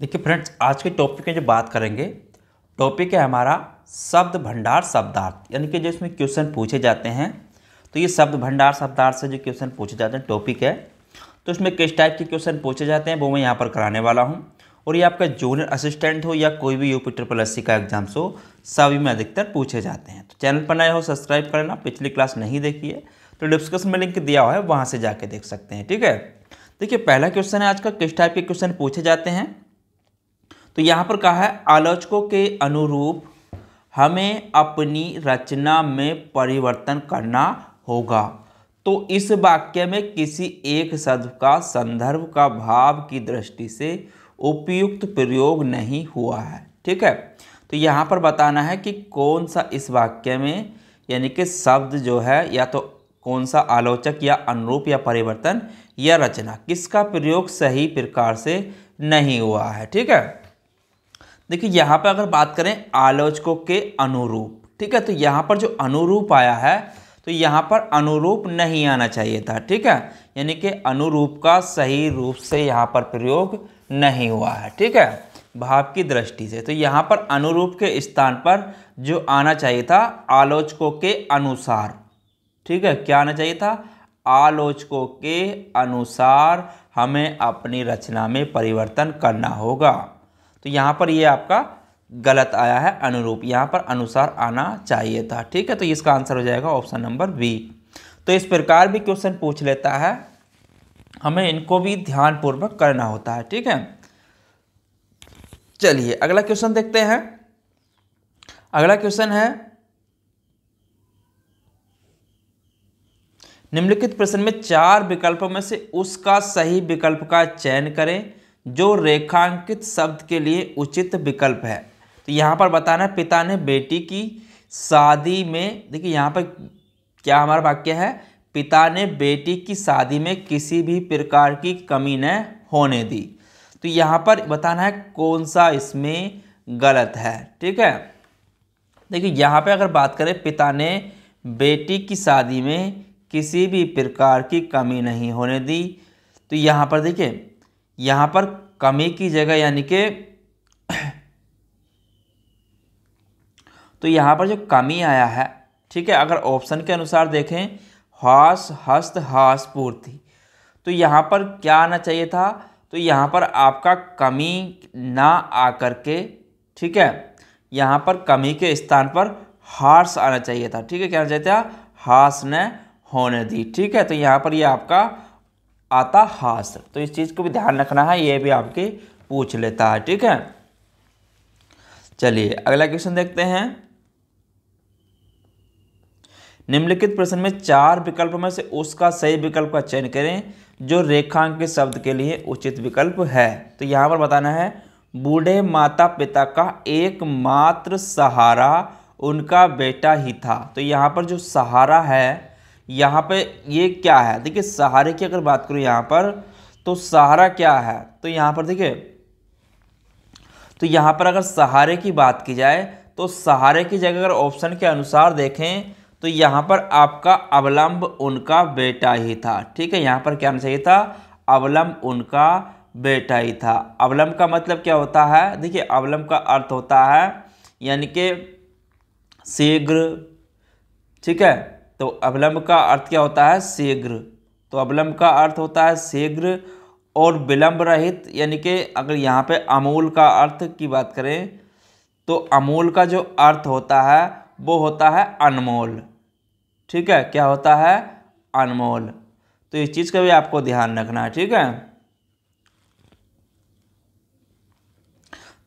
देखिए फ्रेंड्स आज के टॉपिक में जो बात करेंगे टॉपिक है हमारा शब्द भंडार शब्दार्थ यानी कि जो इसमें क्वेश्चन पूछे जाते हैं तो ये शब्द भंडार शब्दार्थ से जो क्वेश्चन पूछे जाते हैं टॉपिक है तो इसमें किस टाइप के क्वेश्चन पूछे जाते हैं वो मैं यहाँ पर कराने वाला हूँ और ये आपका जूनियर असिस्टेंट हो या कोई भी यूपी ट्रिपल एस का एग्जाम्स हो सभी में अधिकतर पूछे जाते हैं तो चैनल पर नए हो सब्सक्राइब कर लेना पिछली क्लास नहीं देखी है तो डिस्क्रिप्शन में लिंक दिया हुआ है वहाँ से जाके देख सकते हैं ठीक है देखिए पहला क्वेश्चन है आज का किस टाइप के क्वेश्चन पूछे जाते हैं तो यहाँ पर कहा है आलोचकों के अनुरूप हमें अपनी रचना में परिवर्तन करना होगा तो इस वाक्य में किसी एक शब्द का संदर्भ का भाव की दृष्टि से उपयुक्त प्रयोग नहीं हुआ है ठीक है तो यहाँ पर बताना है कि कौन सा इस वाक्य में यानी कि शब्द जो है या तो कौन सा आलोचक या अनुरूप या परिवर्तन या रचना किसका प्रयोग सही प्रकार से नहीं हुआ है ठीक है देखिए यहाँ पर अगर बात करें आलोचकों के अनुरूप ठीक है तो यहाँ पर जो अनुरूप आया है तो यहाँ पर अनुरूप नहीं आना चाहिए था ठीक है यानी कि अनुरूप का सही रूप से यहाँ पर प्रयोग नहीं हुआ है ठीक है भाव की दृष्टि से तो यहाँ पर अनुरूप के स्थान पर जो आना चाहिए था आलोचकों के अनुसार ठीक है क्या आना चाहिए था आलोचकों के अनुसार हमें अपनी रचना में परिवर्तन करना होगा तो यहाँ पर ये आपका गलत आया है अनुरूप यहाँ पर अनुसार आना चाहिए था ठीक है तो इसका आंसर हो जाएगा ऑप्शन नंबर बी तो इस प्रकार भी क्वेश्चन पूछ लेता है हमें इनको भी ध्यानपूर्वक करना होता है ठीक है चलिए अगला क्वेश्चन देखते हैं अगला क्वेश्चन है निम्नलिखित प्रश्न में चार विकल्पों में से उसका सही विकल्प का चयन करें जो रेखांकित शब्द के लिए उचित विकल्प है तो यहाँ पर बताना है पिता ने बेटी की शादी में देखिए यहाँ पर क्या हमारा वाक्य है पिता ने बेटी की शादी में किसी भी प्रकार की कमी न होने दी तो यहाँ पर बताना है कौन सा इसमें गलत है ठीक है देखिए यहाँ पर अगर बात करें पिता ने बेटी की शादी में किसी भी प्रकार की कमी नहीं होने दी तो यहाँ पर देखिए यहाँ पर कमी की जगह यानी कि तो यहाँ पर जो कमी आया है ठीक है अगर ऑप्शन के अनुसार देखें हास हस्त हास पूर्ति तो यहाँ पर क्या आना चाहिए था तो यहाँ पर आपका कमी ना आकर के ठीक है यहाँ पर कमी के स्थान पर हार्स आना चाहिए था ठीक है क्या आना चाहिए था हास ने होने दी ठीक है तो यहाँ पर ये यह आपका आता हास तो इस चीज़ को भी ध्यान रखना है ये भी आपके पूछ लेता है ठीक है चलिए अगला क्वेश्चन देखते हैं निम्नलिखित प्रश्न में चार विकल्प में से उसका सही विकल्प का चयन करें जो रेखांकित शब्द के लिए उचित विकल्प है तो यहाँ पर बताना है बूढ़े माता पिता का एकमात्र सहारा उनका बेटा ही था तो यहाँ पर जो सहारा है यहाँ पे ये क्या है देखिए सहारे की अगर बात करूँ यहाँ पर तो सहारा क्या है तो यहाँ पर देखिए तो यहाँ पर अगर सहारे की बात की जाए तो सहारे की जगह अगर ऑप्शन के अनुसार देखें तो यहाँ पर आपका अवलंब उनका बेटा ही था ठीक है यहाँ पर क्या होना चाहिए था अवलंब उनका बेटा ही था अवलंब का मतलब क्या होता है देखिए अवलंब का अर्थ होता है यानी कि शीघ्र ठीक है तो अवलंब का अर्थ क्या होता है शीघ्र तो अवलंब का अर्थ होता है शीघ्र और विलंब रहित यानी कि अगर यहाँ पे अमूल का अर्थ की बात करें तो अमूल का जो अर्थ होता है वो होता है अनमोल ठीक है क्या होता है अनमोल तो इस चीज़ का भी आपको ध्यान रखना है ठीक है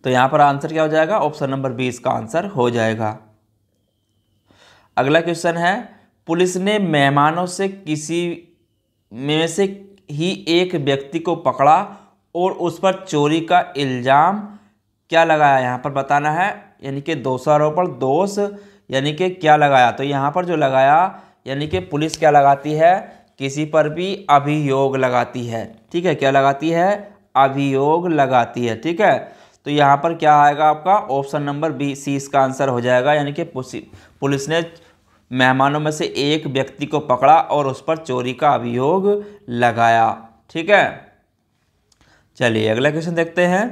तो यहाँ पर आंसर क्या हो जाएगा ऑप्शन नंबर बीस का आंसर हो जाएगा अगला क्वेश्चन है पुलिस ने मेहमानों से किसी में से ही एक व्यक्ति को पकड़ा और उस पर चोरी का इल्ज़ाम क्या लगाया यहाँ पर बताना है यानी कि दोषारोपण दोष यानी कि क्या लगाया तो यहाँ पर जो लगाया यानी कि पुलिस क्या लगाती है किसी पर भी अभियोग लगाती है ठीक है क्या लगाती है अभियोग लगाती है ठीक है तो यहाँ पर क्या आएगा आपका ऑप्शन नंबर बी सी इसका आंसर हो जाएगा यानी कि पुलिस ने मेहमानों में से एक व्यक्ति को पकड़ा और उस पर चोरी का अभियोग लगाया ठीक है चलिए अगला क्वेश्चन देखते हैं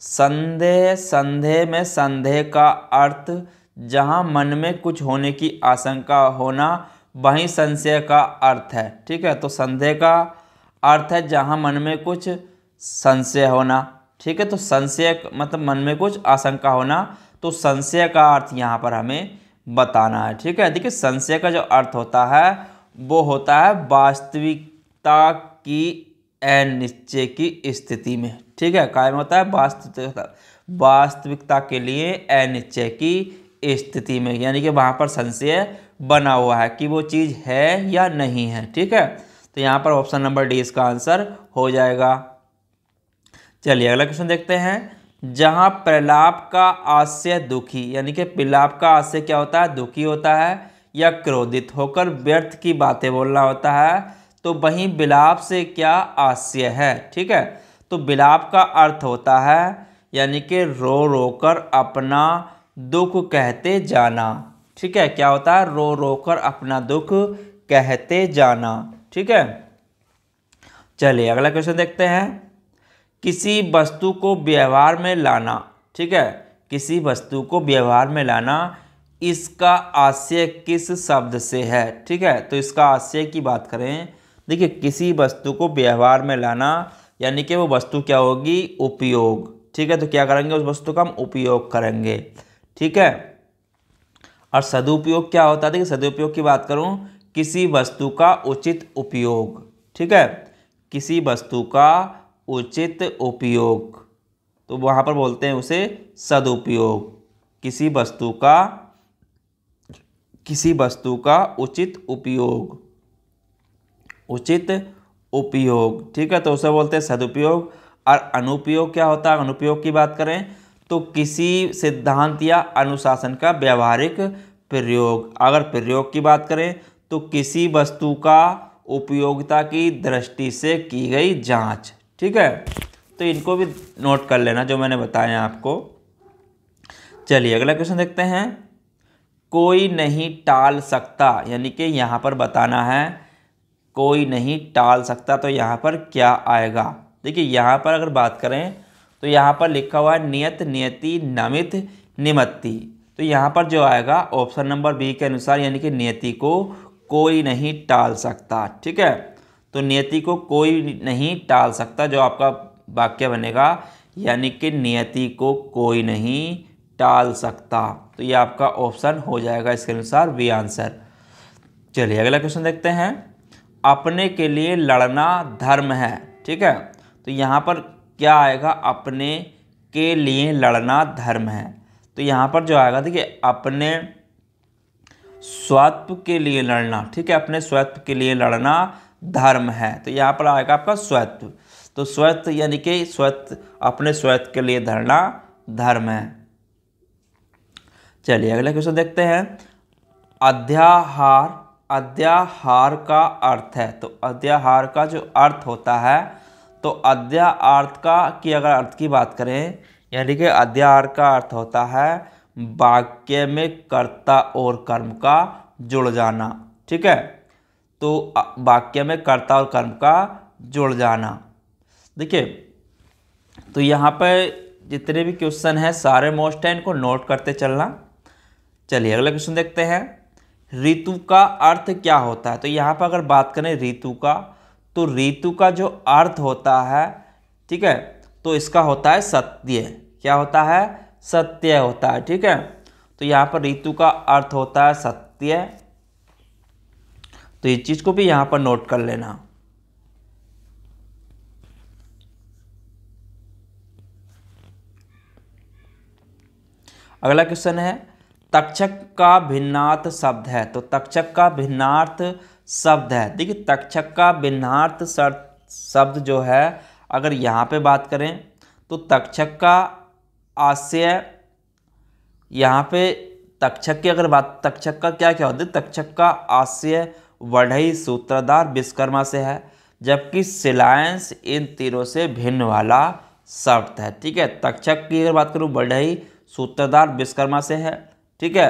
संदेह संदेह में संदेह का अर्थ जहाँ मन में कुछ होने की आशंका होना वहीं संशय का अर्थ है ठीक है तो संदेह का अर्थ है जहाँ मन में कुछ संशय होना ठीक है तो संशय मतलब मन में कुछ आशंका होना तो संशय का अर्थ यहाँ पर हमें बताना है ठीक है देखिए संशय का जो अर्थ होता है वो होता है वास्तविकता की अनिश्चय की स्थिति में ठीक है कायम होता है वास्तविकता वास्तविकता के लिए अनिश्चय की स्थिति में यानी कि वहाँ पर संशय बना हुआ है कि वो चीज़ है या नहीं है ठीक है तो यहाँ पर ऑप्शन नंबर डी इसका आंसर हो जाएगा चलिए अगला क्वेश्चन देखते हैं जहाँ प्रलाप का आशय दुखी यानी कि प्रलाप का आशय क्या होता है दुखी होता है या क्रोधित होकर व्यर्थ की बातें बोलना होता है तो वहीं विलाप से क्या आशय है ठीक है तो विलाप का अर्थ होता है यानी कि रो रो कर अपना दुख कहते जाना ठीक है क्या होता है रो रो कर अपना दुख कहते जाना ठीक है चलिए अगला क्वेश्चन देखते हैं किसी वस्तु को व्यवहार में लाना ठीक है किसी वस्तु को व्यवहार में लाना इसका आशय किस शब्द से है ठीक है तो इसका आशय की बात करें देखिए किसी वस्तु को व्यवहार में लाना यानी कि वो वस्तु क्या होगी उपयोग ठीक है तो क्या करेंगे उस वस्तु का हम उपयोग करेंगे ठीक है और सदुपयोग क्या होता है देखिए सदुपयोग की बात करूँ किसी वस्तु का उचित उपयोग ठीक है किसी वस्तु का उचित उपयोग तो वहाँ पर बोलते हैं उसे सदुपयोग किसी वस्तु का किसी वस्तु का उचित उपयोग उचित उपयोग ठीक है तो उसे बोलते हैं सदुपयोग और अनुपयोग क्या होता है अनुपयोग की बात करें तो किसी सिद्धांत या अनुशासन का व्यावहारिक प्रयोग अगर प्रयोग की बात करें तो किसी वस्तु का उपयोगिता की दृष्टि से की गई जांच ठीक है तो इनको भी नोट कर लेना जो मैंने बताया आपको चलिए अगला क्वेश्चन देखते हैं कोई नहीं टाल सकता यानी कि यहाँ पर बताना है कोई नहीं टाल सकता तो यहाँ पर क्या आएगा देखिए यहाँ पर अगर बात करें तो यहाँ पर लिखा हुआ है नियत नियति नमित निमत्ति तो यहाँ पर जो आएगा ऑप्शन नंबर बी के अनुसार यानी कि नियति को कोई नहीं टाल सकता ठीक है तो नियति को कोई नहीं टाल सकता जो आपका वाक्य बनेगा यानी कि नियति को कोई नहीं टाल सकता तो ये आपका ऑप्शन हो जाएगा इसके अनुसार वी आंसर चलिए अगला क्वेश्चन देखते हैं अपने के लिए लड़ना धर्म है ठीक है तो यहाँ पर क्या आएगा अपने के लिए लड़ना धर्म है तो यहाँ पर जो आएगा देखिए अपने स्वत्व के लिए लड़ना ठीक है अपने स्वत्व के लिए लड़ना धर्म है तो यहाँ पर आएगा आपका स्वत्व तो स्वत्व यानी कि स्वत्व अपने स्वत्व के लिए धरना धर्म है चलिए अगला क्वेश्चन देखते हैं अध्याहार अध्याहार का अर्थ है तो अध्याहार का जो अर्थ होता है तो अध्या अर्थ का की अगर अर्थ की बात करें यानी कि अध्याहार का अर्थ होता है वाक्य में कर्ता और कर्म का जुड़ जाना ठीक है तो वाक्य में कर्ता और कर्म का जुड़ जाना देखिए तो यहाँ पर जितने भी क्वेश्चन हैं सारे मोस्ट हैं इनको नोट करते चलना चलिए अगला क्वेश्चन देखते हैं ऋतु का अर्थ क्या होता है तो यहाँ पर अगर बात करें ऋतु का तो ऋतु का जो अर्थ होता है ठीक है तो इसका होता है सत्य क्या होता है सत्य होता है ठीक है तो यहाँ पर ऋतु का अर्थ होता है सत्य तो इस चीज़ को भी यहाँ पर नोट कर लेना अगला क्वेश्चन है तक्षक का भिन्नार्थ शब्द है तो तक्षक का भिन्नार्थ शब्द है देखिए तक्षक का भिन्नार्थ शब्द जो है अगर यहाँ पे बात करें तो तक्षक का आशय यहाँ पे तक्षक की अगर बात तक्षक का क्या क्या होता है तक्षक का आशय बढ़ई सूत्रधार विश्वकर्मा से है जबकि सिलायंस इन तीनों से भिन्न वाला शब्द है ठीक है तक्षक की अगर बात करूँ बढ़ई सूत्रधार विश्वकर्मा से है ठीक है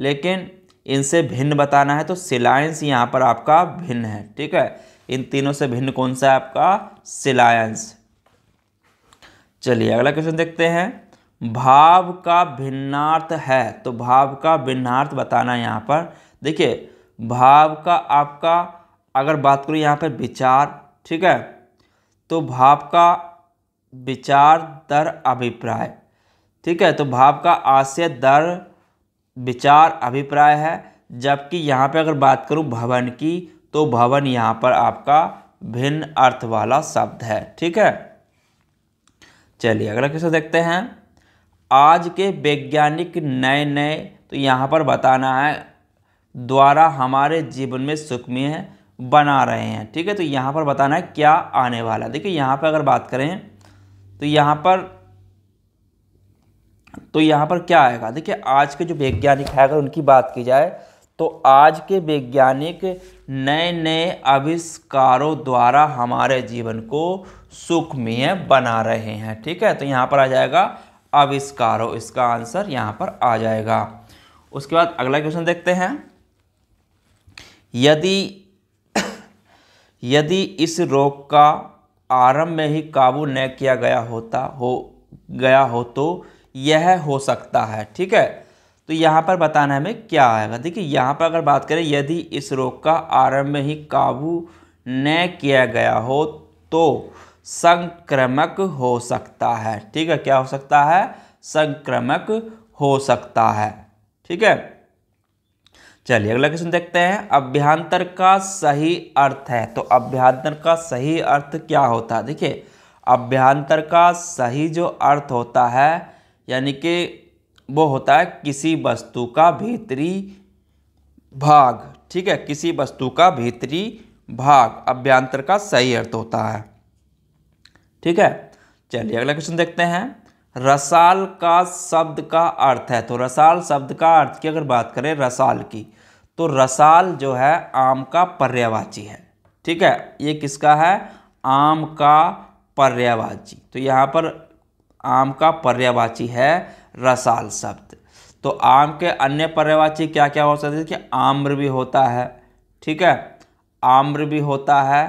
लेकिन इनसे भिन्न बताना है तो सिलायंस यहाँ पर आपका भिन्न है ठीक है इन तीनों से भिन्न कौन सा है आपका सिलायंस चलिए अगला क्वेश्चन देखते हैं भाव का भिन्नार्थ है तो भाव का भिन्नार्थ बताना यहाँ पर देखिए भाव का आपका अगर बात करूँ यहाँ पर विचार ठीक है तो भाव का विचार दर अभिप्राय ठीक है तो भाव का आशय दर विचार अभिप्राय है जबकि यहाँ पे अगर बात करूँ भवन की तो भवन यहाँ पर आपका भिन्न अर्थ वाला शब्द है ठीक है चलिए अगला क्वेश्चन देखते हैं आज के वैज्ञानिक नए नए तो यहाँ पर बताना है द्वारा हमारे जीवन में सुखमय बना रहे हैं ठीक है तो यहाँ पर बताना है क्या आने वाला है देखिए यहाँ पर अगर बात करें तो यहाँ पर तो यहाँ पर क्या आएगा देखिए आज के जो वैज्ञानिक है अगर उनकी बात की जाए तो आज के वैज्ञानिक नए नए आविष्कारों द्वारा हमारे जीवन को सुखमय बना रहे हैं ठीक है तो यहाँ पर आ जाएगा आविष्कारों इसका आंसर यहाँ पर आ जाएगा उसके बाद अगला क्वेश्चन देखते हैं यदि यदि इस रोग का आरंभ में ही काबू न किया गया होता हो गया हो तो यह हो सकता है ठीक है तो यहाँ पर बताना हमें क्या आएगा मतलब देखिए यहाँ पर अगर बात करें यदि इस रोग का आरंभ में ही काबू न किया गया हो तो संक्रमक हो सकता है ठीक है क्या हो सकता है संक्रमक हो सकता है ठीक है चलिए अगला क्वेश्चन देखते हैं अभ्यांतर का सही अर्थ है तो अभ्यांतर का सही अर्थ क्या होता है देखिए अभ्यांतर का सही जो अर्थ होता है यानी कि वो होता है किसी वस्तु का भीतरी भाग ठीक है किसी वस्तु का भीतरी भाग अभ्यांतर का सही अर्थ होता है ठीक है चलिए अगला क्वेश्चन देखते हैं रसाल का शब्द का अर्थ है तो रसाल शब्द का अर्थ की अगर बात करें रसाल की तो रसाल जो है आम का पर्यावाची है ठीक है ये किसका है आम का पर्यावाची तो यहाँ पर आम का पर्यावाची है रसाल शब्द तो आम के अन्य पर्यावाची क्या क्या हो सकते हैं कि आम्र भी होता है ठीक है आम्र भी होता है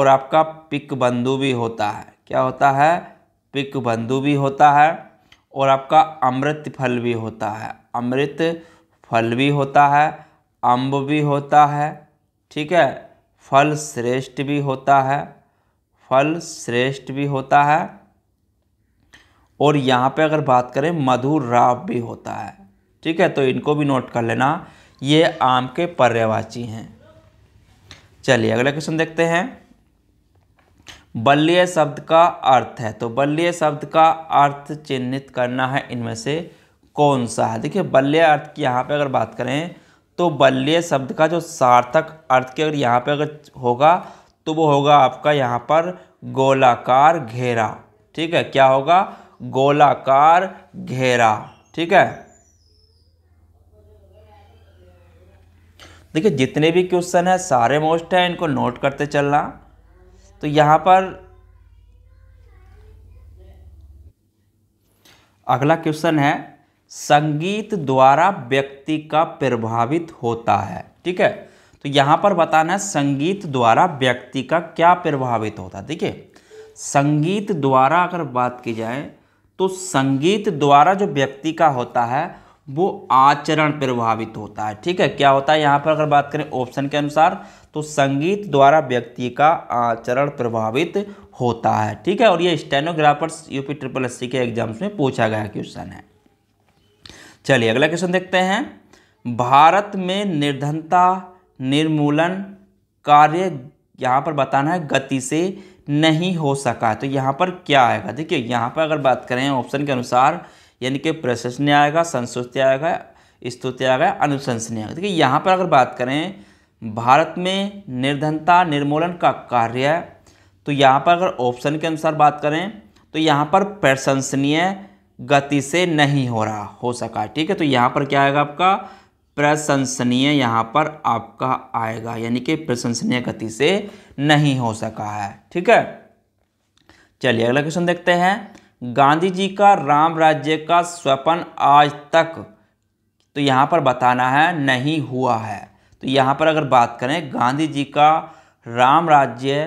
और आपका पिक बंधु भी होता है क्या होता है पिक बंधु भी होता है और आपका अमृत फल भी होता है अमृत फल भी होता है अम्ब भी होता है ठीक है फल श्रेष्ठ भी होता है फल श्रेष्ठ भी होता है और यहाँ पे अगर बात करें मधुर राव भी होता है ठीक है तो इनको भी नोट कर लेना ये आम के पर्यवाची हैं चलिए अगला क्वेश्चन देखते हैं बल्लीय शब्द का अर्थ है तो बल्लीय शब्द का अर्थ चिन्हित करना है इनमें से कौन सा है देखिए बल्लीय अर्थ की यहाँ पे अगर बात करें तो बल्ले शब्द का जो सार्थक अर्थ के अगर यहाँ पे अगर होगा तो वो होगा आपका यहाँ पर गोलाकार घेरा ठीक है क्या होगा गोलाकार घेरा ठीक है देखिए जितने भी क्वेश्चन है सारे मोस्ट हैं इनको नोट करते चलना तो यहाँ पर अगला क्वेश्चन है संगीत द्वारा व्यक्ति का प्रभावित होता है ठीक है तो यहाँ पर बताना है संगीत द्वारा व्यक्ति का क्या प्रभावित होता है देखिए संगीत द्वारा अगर बात की जाए तो संगीत द्वारा जो व्यक्ति का होता है वो आचरण प्रभावित होता है ठीक है क्या होता है यहाँ पर अगर बात करें ऑप्शन के अनुसार तो संगीत द्वारा व्यक्ति का आचरण प्रभावित होता है ठीक है और ये स्टेनोग्राफर्स यूपी ट्रिपल एस के एग्जाम्स में पूछा गया क्वेश्चन है चलिए अगला क्वेश्चन देखते हैं भारत में निर्धनता निर्मूलन कार्य यहाँ पर बताना है गति से नहीं हो सका तो यहाँ पर क्या आएगा देखिए यहाँ पर अगर बात करें ऑप्शन के अनुसार यानी कि प्रशंसनीय आएगा संस्तुति आएगा स्तुति आएगा अनुशंसनीय आएगा देखिए यहाँ पर अगर बात करें भारत में निर्धनता निर्मूलन का कार्य तो यहाँ पर अगर ऑप्शन के अनुसार बात करें तो यहाँ पर प्रशंसनीय गति से नहीं हो रहा हो सका ठीक है तो यहाँ पर क्या आएगा आपका प्रशंसनीय यहाँ पर आपका आएगा यानी कि प्रशंसनीय गति से नहीं हो सका है ठीक है चलिए अगला क्वेश्चन देखते हैं गांधी जी का राम राज्य का स्वपन आज तक तो यहाँ पर बताना है नहीं हुआ है तो यहाँ पर अगर बात करें गांधी जी का राम राज्य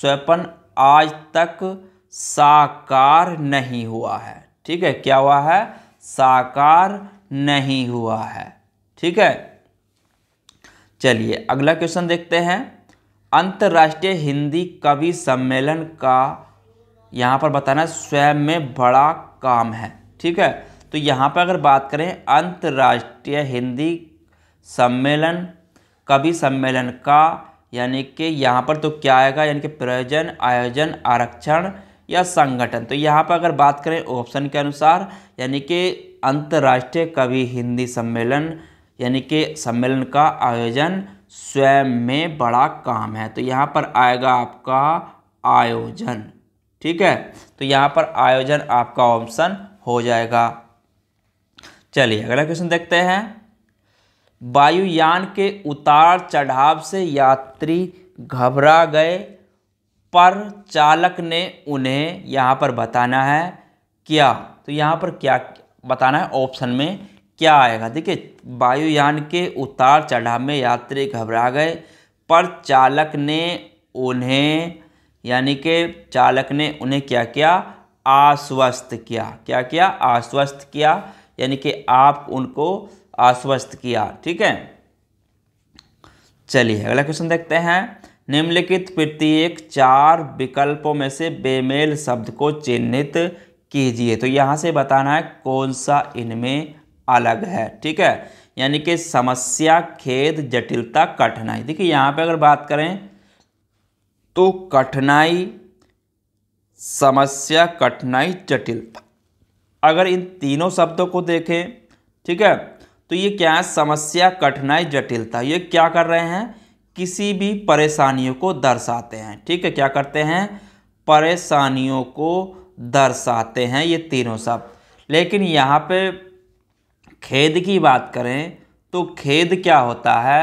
स्वपन आज तक साकार नहीं हुआ है ठीक है क्या हुआ है साकार नहीं हुआ है ठीक है चलिए अगला क्वेश्चन देखते हैं अंतर्राष्ट्रीय हिंदी कवि सम्मेलन का यहाँ पर बताना स्वयं में बड़ा काम है ठीक है तो यहाँ पर अगर बात करें अंतर्राष्ट्रीय हिंदी सम्मेलन कवि सम्मेलन का यानी कि यहाँ पर तो क्या आएगा यानी कि प्रयोजन आयोजन आरक्षण या संगठन तो यहाँ पर अगर बात करें ऑप्शन के अनुसार यानी कि अंतर्राष्ट्रीय कवि हिंदी सम्मेलन यानी कि सम्मेलन का आयोजन स्वयं में बड़ा काम है तो यहाँ पर आएगा आपका आयोजन ठीक है तो यहाँ पर आयोजन आपका ऑप्शन हो जाएगा चलिए अगला क्वेश्चन देखते हैं वायुयान के उतार चढ़ाव से यात्री घबरा गए पर चालक ने उन्हें यहाँ पर बताना है क्या तो यहाँ पर क्या बताना है ऑप्शन में क्या आएगा देखिए वायुयान के उतार चढ़ाव में यात्री घबरा गए पर चालक ने उन्हें यानी कि चालक ने उन्हें क्या किया आश्वस्त किया क्या किया आश्वस्त किया यानी कि आप उनको आश्वस्त किया ठीक है चलिए अगला क्वेश्चन देखते हैं निम्नलिखित प्रत्येक चार विकल्पों में से बेमेल शब्द को चिन्हित कीजिए तो यहाँ से बताना है कौन सा इनमें अलग है ठीक है यानी कि समस्या खेद जटिलता कठिनाई देखिए यहाँ पे अगर बात करें तो कठिनाई समस्या कठिनाई जटिलता अगर इन तीनों शब्दों को देखें ठीक है तो ये क्या है समस्या कठिनाई जटिलता ये क्या कर रहे हैं किसी भी परेशानियों को दर्शाते हैं ठीक है क्या करते हैं परेशानियों को दर्शाते हैं ये तीनों शब्द लेकिन यहाँ पे खेद की बात करें तो खेद क्या होता है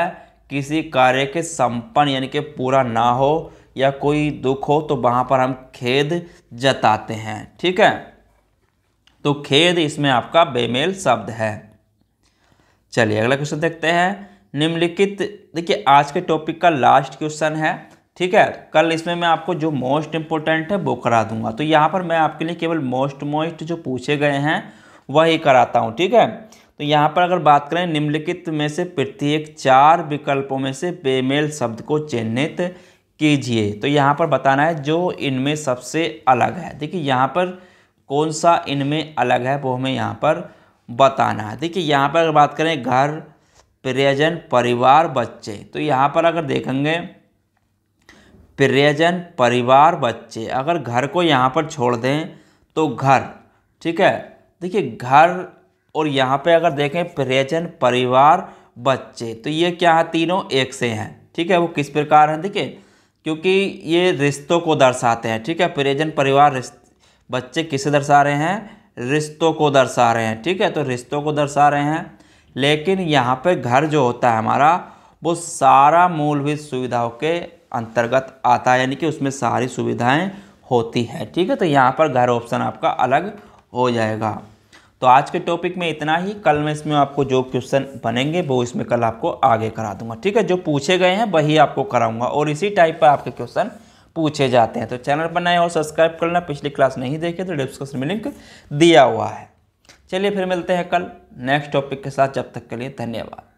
किसी कार्य के संपन्न यानी कि पूरा ना हो या कोई दुख हो तो वहाँ पर हम खेद जताते हैं ठीक है तो खेद इसमें आपका बेमेल शब्द है चलिए अगला क्वेश्चन देखते हैं निम्नलिखित देखिए आज के टॉपिक का लास्ट क्वेश्चन है ठीक है कल इसमें मैं आपको जो मोस्ट इम्पोर्टेंट है वो करा दूंगा तो यहाँ पर मैं आपके लिए केवल मोस्ट मोस्ट जो पूछे गए हैं वही कराता हूँ ठीक है तो यहाँ पर अगर बात करें निम्नलिखित में से प्रत्येक चार विकल्पों में से बेमेल शब्द को चिन्हित कीजिए तो यहाँ पर बताना है जो इनमें सबसे अलग है देखिए यहाँ पर कौन सा इनमें अलग है वो हमें यहाँ पर बताना है देखिए यहाँ पर अगर बात करें घर प्रियजन परिवार बच्चे तो यहाँ पर अगर देखेंगे प्रियजन परिवार बच्चे अगर घर को यहाँ पर छोड़ दें तो घर ठीक है देखिए घर और यहाँ पे अगर देखें प्रियजन परिवार बच्चे तो ये क्या है तीनों एक से हैं ठीक है वो किस प्रकार हैं देखिए क्योंकि ये रिश्तों को दर्शाते हैं ठीक है प्रियजन परिवार बच्चे किसे दर्शा रहे हैं रिश्तों को दर्शा रहे हैं ठीक है तो रिश्तों को दर्शा रहे हैं लेकिन यहाँ पे घर जो होता है हमारा वो सारा मूलभूत सुविधाओं के अंतर्गत आता है यानी कि उसमें सारी सुविधाएं होती है ठीक है तो यहाँ पर घर ऑप्शन आपका अलग हो जाएगा तो आज के टॉपिक में इतना ही कल मैं इसमें आपको जो क्वेश्चन बनेंगे वो इसमें कल आपको आगे करा दूंगा ठीक है जो पूछे गए हैं वही आपको कराऊंगा और इसी टाइप पर आपके क्वेश्चन पूछे जाते हैं तो चैनल पर नए और सब्सक्राइब करना पिछली क्लास नहीं देखे तो डिस्क्रिप्शन में लिंक दिया हुआ है चलिए फिर मिलते हैं कल नेक्स्ट टॉपिक के साथ जब तक के लिए धन्यवाद